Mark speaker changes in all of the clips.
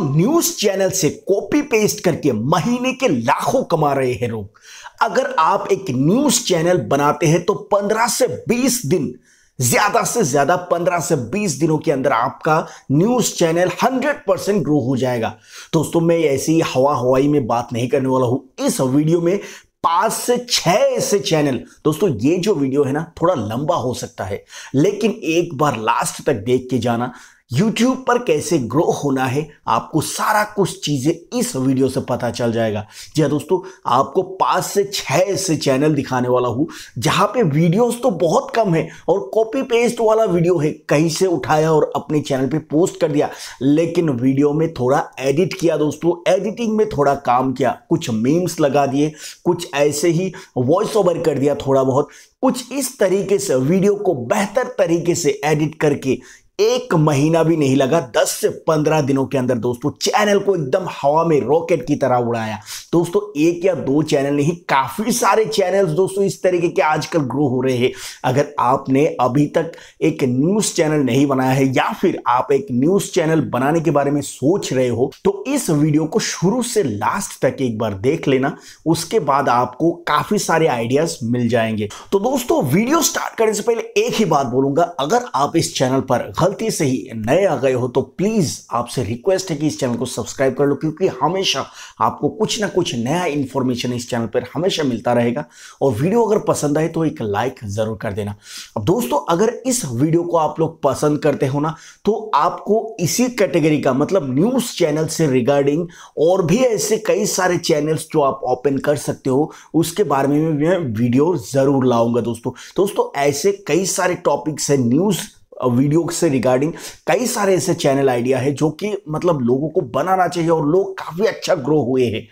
Speaker 1: तमाम news channel से copy paste करके महीने के लाखों कमा रहे हैं लोग अगर आप एक न्यूज चैनल बनाते हैं तो 15 से 20 दिन ज्यादा से ज्यादा 15 से 20 दिनों के अंदर आपका न्यूज चैनल 100 परसेंट ग्रो हो जाएगा दोस्तों मैं ऐसी हवा हवाई में बात नहीं करने वाला हूं इस वीडियो में पांच से छह ऐसे चैनल दोस्तों ये जो वीडियो है ना थोड़ा लंबा हो सकता है लेकिन एक बार लास्ट तक देख के जाना यूट्यूब पर कैसे ग्रो होना है आपको सारा कुछ चीज़ें इस वीडियो से पता चल जाएगा जी हाँ दोस्तों आपको पाँच से छः से चैनल दिखाने वाला हूँ जहाँ पे वीडियोस तो बहुत कम है और कॉपी पेस्ट वाला वीडियो है कहीं से उठाया और अपने चैनल पे पोस्ट कर दिया लेकिन वीडियो में थोड़ा एडिट किया दोस्तों एडिटिंग में थोड़ा काम किया कुछ मीम्स लगा दिए कुछ ऐसे ही वॉइस ओवर कर दिया थोड़ा बहुत कुछ इस तरीके से वीडियो को बेहतर तरीके से एडिट करके एक महीना भी नहीं लगा दस से पंद्रह दिनों के अंदर दोस्तों चैनल को एकदम हवा में रॉकेट की तरह उड़ाया दोस्तों एक या दो चैनल नहीं काफी सारे चैनल्स दोस्तों इस तरीके के आजकल ग्रो हो रहे हैं अगर आपने अभी तक एक न्यूज चैनल नहीं बनाया है या फिर आप एक न्यूज चैनल बनाने के बारे में सोच रहे हो तो इस वीडियो को शुरू से लास्ट तक एक बार देख लेना उसके बाद आपको काफी सारे आइडियाज मिल जाएंगे तो दोस्तों वीडियो स्टार्ट करने से पहले एक ही बात बोलूंगा अगर आप इस चैनल पर गलती से ही नए आ गए हो तो प्लीज़ आपसे रिक्वेस्ट है कि इस चैनल को सब्सक्राइब कर लो क्योंकि हमेशा आपको कुछ ना कुछ नया इंफॉर्मेशन इस चैनल पर हमेशा मिलता रहेगा और वीडियो अगर पसंद आए तो एक लाइक ज़रूर कर देना अब दोस्तों अगर इस वीडियो को आप लोग पसंद करते हो ना तो आपको इसी कैटेगरी का मतलब न्यूज़ चैनल से रिगार्डिंग और भी ऐसे कई सारे चैनल्स जो आप ओपन कर सकते हो उसके बारे में मैं वीडियो ज़रूर लाऊंगा दोस्तों दोस्तों ऐसे कई कई सारे टॉपिक्स है न्यूज़ वीडियो से रिगार्डिंग कई सारे ऐसे चैनल आइडिया है जो कि मतलब लोगों को बनाना चाहिए और लोग काफ़ी अच्छा ग्रो हुए हैं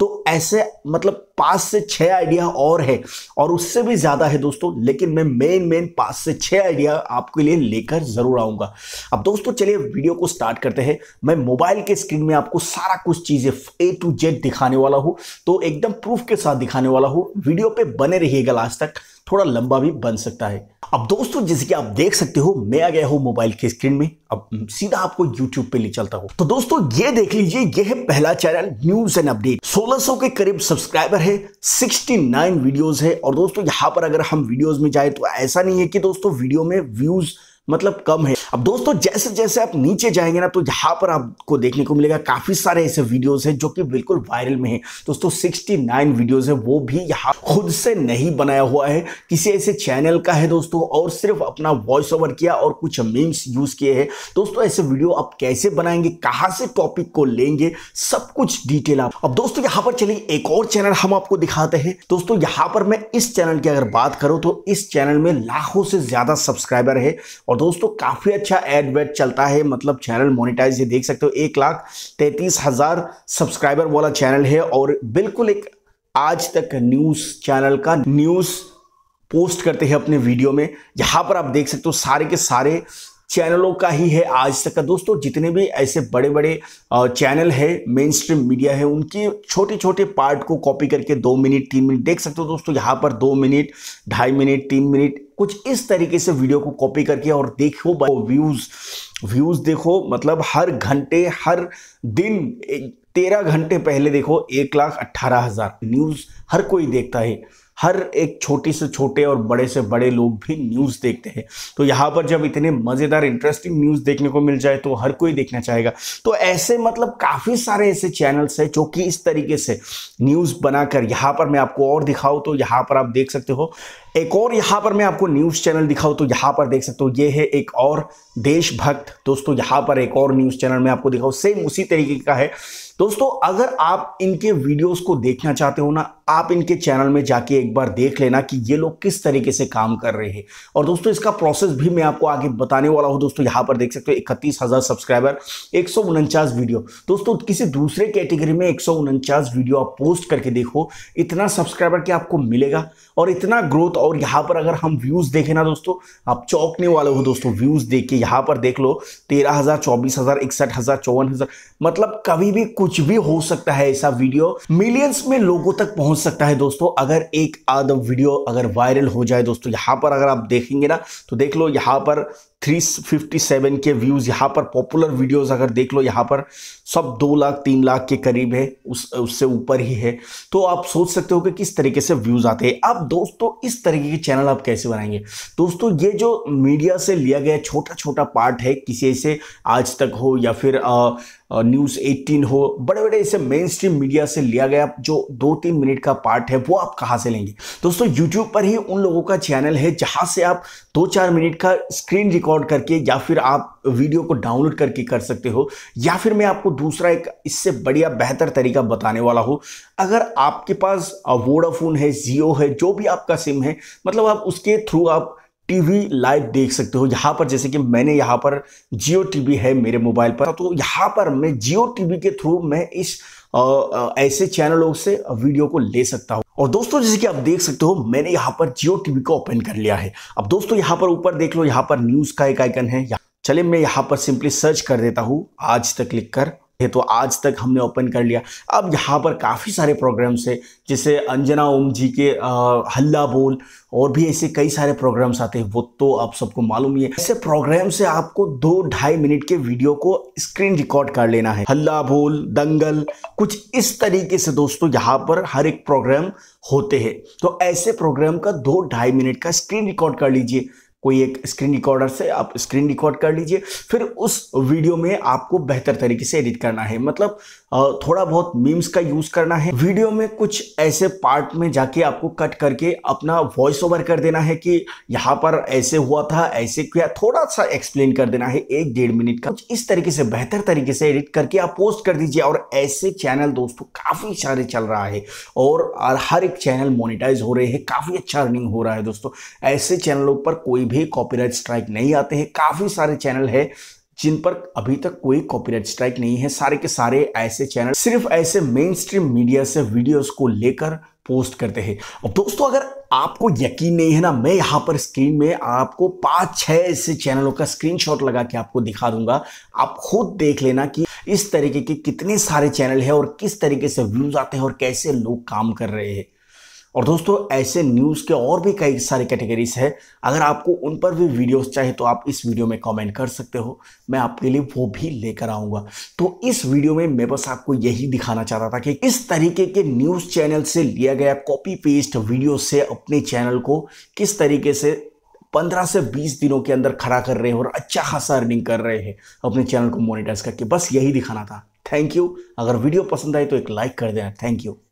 Speaker 1: तो ऐसे मतलब पांच से छह आइडिया और है और उससे भी ज़्यादा है दोस्तों लेकिन मैं मेन मेन पांच से छह आइडिया आपके लिए लेकर ज़रूर आऊंगा अब दोस्तों चलिए वीडियो को स्टार्ट करते हैं मैं मोबाइल के स्क्रीन में आपको सारा कुछ चीज़ें ए टू जेड दिखाने वाला हूं तो एकदम प्रूफ के साथ दिखाने वाला हूं वीडियो पे बने रहिएगा लास्ट तक थोड़ा लंबा भी बन सकता है अब दोस्तों जैसे कि आप देख सकते हो मैं आ गया हूं मोबाइल के स्क्रीन में अब सीधा आपको यूट्यूब पे ले चलता हूं तो दोस्तों ये देख लीजिए ये है पहला चैनल न्यूज एंड अपडेट 1600 के करीब सब्सक्राइबर है 69 वीडियोस है और दोस्तों यहां पर अगर हम वीडियोस में जाए तो ऐसा नहीं है कि दोस्तों वीडियो में व्यूज़ मतलब कम है अब दोस्तों जैसे जैसे आप नीचे जाएंगे ना तो यहाँ पर आपको देखने को मिलेगा काफी सारे ऐसे वीडियोस हैं जो कि बिल्कुल वायरल में है दोस्तों 69 वीडियोस है वो भी यहाँ खुद से नहीं बनाया हुआ है किसी ऐसे चैनल का है दोस्तों और सिर्फ अपना वॉइस ओवर किया और कुछ मीम्स यूज किए हैं दोस्तों ऐसे वीडियो आप कैसे बनाएंगे कहाँ से टॉपिक को लेंगे सब कुछ डिटेल आप अब दोस्तों यहाँ पर चलिए एक और चैनल हम आपको दिखाते हैं दोस्तों यहाँ पर मैं इस चैनल की अगर बात करूँ तो इस चैनल में लाखों से ज्यादा सब्सक्राइबर है और दोस्तों काफ़ी अच्छा एड वेड चलता है मतलब चैनल मोनिटाइज ये देख सकते हो एक लाख तैतीस हज़ार सब्सक्राइबर वाला चैनल है और बिल्कुल एक आज तक न्यूज़ चैनल का न्यूज़ पोस्ट करते हैं अपने वीडियो में जहां पर आप देख सकते हो सारे के सारे चैनलों का ही है आज तक का दोस्तों जितने भी ऐसे बड़े बड़े चैनल है मेन स्ट्रीम मीडिया है उनके छोटे छोटे पार्ट को कॉपी करके दो मिनट तीन मिनट देख सकते हो दोस्तों यहाँ पर दो मिनट ढाई मिनट तीन मिनट कुछ इस तरीके से वीडियो को कॉपी करके और देखो व्यूज़ व्यूज़ देखो मतलब हर घंटे हर दिन तेरह घंटे पहले देखो एक लाख अट्ठारह हज़ार न्यूज़ हर कोई देखता है हर एक छोटे से छोटे और बड़े से बड़े लोग भी न्यूज़ देखते हैं तो यहाँ पर जब इतने मज़ेदार इंटरेस्टिंग न्यूज़ देखने को मिल जाए तो हर कोई देखना चाहेगा तो ऐसे मतलब काफ़ी सारे ऐसे चैनल्स हैं जो कि इस तरीके से न्यूज़ बनाकर यहाँ पर मैं आपको और दिखाऊँ तो यहाँ पर आप देख सकते हो एक और यहां पर मैं आपको न्यूज़ चैनल दिखाऊं तो यहां पर देख सकते हो ये है एक और देशभक्त दोस्तों यहां पर एक और न्यूज़ चैनल में आपको दिखाऊं सेम उसी तरीके का है दोस्तों अगर आप इनके वीडियोस को देखना चाहते हो ना आप इनके चैनल में जाके एक बार देख लेना कि ये लोग किस तरीके से काम कर रहे हैं और दोस्तों इसका प्रोसेस भी मैं आपको आगे बताने वाला हूं दोस्तों यहां पर देख सकते हो इकतीस हज़ार सब्सक्राइबर एक वीडियो दोस्तों किसी दूसरे कैटेगरी में एक वीडियो आप पोस्ट करके देखो इतना सब्सक्राइबर क्या आपको मिलेगा और इतना ग्रोथ और यहाँ पर अगर हम व्यूज़ देखें ना दोस्तों आप चौंकने वाले हो दोस्तों व्यूज़ देख के यहाँ पर देख लो तेरह हज़ार चौबीस हज़ार इकसठ हज़ार चौवन हज़ार मतलब कभी भी कुछ भी हो सकता है ऐसा वीडियो मिलियंस में लोगों तक पहुंच सकता है दोस्तों अगर एक आध वीडियो अगर वायरल हो जाए दोस्तों यहाँ पर अगर आप देखेंगे ना तो देख लो यहाँ पर 357 के व्यूज़ यहाँ पर पॉपुलर वीडियोस अगर देख लो यहाँ पर सब दो लाख तीन लाख के करीब है उस उससे ऊपर ही है तो आप सोच सकते हो कि किस तरीके से व्यूज़ आते हैं अब दोस्तों इस तरीके के चैनल आप कैसे बनाएंगे दोस्तों ये जो मीडिया से लिया गया छोटा छोटा पार्ट है किसी से आज तक हो या फिर आ, न्यूज़ 18 हो बड़े बड़े इसे मेन स्ट्रीम मीडिया से लिया गया जो दो तीन मिनट का पार्ट है वो आप कहाँ से लेंगे दोस्तों यूट्यूब पर ही उन लोगों का चैनल है जहाँ से आप दो चार मिनट का स्क्रीन रिकॉर्ड करके या फिर आप वीडियो को डाउनलोड करके कर सकते हो या फिर मैं आपको दूसरा एक इससे बढ़िया बेहतर तरीका बताने वाला हूँ अगर आपके पास वोडाफोन है जियो है जो भी आपका सिम है मतलब आप उसके थ्रू आप टीवी लाइव देख सकते हो यहाँ पर जैसे कि मैंने यहाँ पर जियो टीवी है मेरे मोबाइल पर तो यहाँ पर मैं जियो टीवी के थ्रू मैं इस आ, आ, ऐसे चैनलों से वीडियो को ले सकता हूँ और दोस्तों जैसे कि आप देख सकते हो मैंने यहाँ पर जियो टीवी को ओपन कर लिया है अब दोस्तों यहाँ पर ऊपर देख लो यहाँ पर न्यूज़ का एक आइकन है चलिए मैं यहाँ पर सिंपली सर्च कर देता हूँ आज तक लिख कर है तो आज तक हमने ओपन कर लिया अब यहाँ पर काफ़ी सारे प्रोग्राम्स है जैसे अंजना ओम जी के आ, हल्ला बोल और भी ऐसे कई सारे प्रोग्राम्स आते हैं वो तो आप सबको मालूम ही है ऐसे प्रोग्राम से आपको दो ढाई मिनट के वीडियो को स्क्रीन रिकॉर्ड कर लेना है हल्ला बोल दंगल कुछ इस तरीके से दोस्तों यहाँ पर हर एक प्रोग्राम होते हैं तो ऐसे प्रोग्राम का दो ढाई मिनट का स्क्रीन रिकॉर्ड कर लीजिए कोई एक स्क्रीन रिकॉर्डर से आप स्क्रीन रिकॉर्ड कर लीजिए फिर उस वीडियो में आपको बेहतर तरीके से एडिट करना है मतलब थोड़ा बहुत मीम्स का यूज करना है वीडियो में कुछ ऐसे पार्ट में जाके आपको कट करके अपना वॉइस ओवर कर देना है कि यहाँ पर ऐसे हुआ था ऐसे किया थोड़ा सा एक्सप्लेन कर देना है एक डेढ़ मिनट का कुछ इस तरीके से बेहतर तरीके से एडिट करके आप पोस्ट कर दीजिए और ऐसे चैनल दोस्तों काफी सारे चल रहा है और हर एक चैनल मोनिटाइज हो रहे हैं काफी अच्छा अर्निंग हो रहा है दोस्तों ऐसे चैनलों पर कोई भी कॉपीराइट स्ट्राइक नहीं आते हैं काफ़ी सारे चैनल है जिन पर अभी तक कोई कॉपीराइट स्ट्राइक नहीं है सारे के सारे ऐसे चैनल सिर्फ ऐसे मेन स्ट्रीम मीडिया से वीडियोस को लेकर पोस्ट करते हैं अब दोस्तों अगर आपको यकीन नहीं है ना मैं यहाँ पर स्क्रीन में आपको पांच छह ऐसे चैनलों का स्क्रीनशॉट लगा के आपको दिखा दूंगा आप खुद देख लेना कि इस तरीके के कितने सारे चैनल है और किस तरीके से व्यूज आते हैं और कैसे लोग काम कर रहे हैं और दोस्तों ऐसे न्यूज़ के और भी कई सारे कैटेगरीज है अगर आपको उन पर भी वीडियोस चाहिए तो आप इस वीडियो में कमेंट कर सकते हो मैं आपके लिए वो भी लेकर आऊँगा तो इस वीडियो में मैं बस आपको यही दिखाना चाहता था कि इस तरीके के न्यूज़ चैनल से लिया गया कॉपी पेस्ट वीडियो से अपने चैनल को किस तरीके से पंद्रह से बीस दिनों के अंदर खड़ा कर रहे हैं और अच्छा खासा अर्निंग कर रहे हैं अपने चैनल को मोनिटाइज करके बस यही दिखाना था थैंक यू अगर वीडियो पसंद आए तो एक लाइक कर देना थैंक यू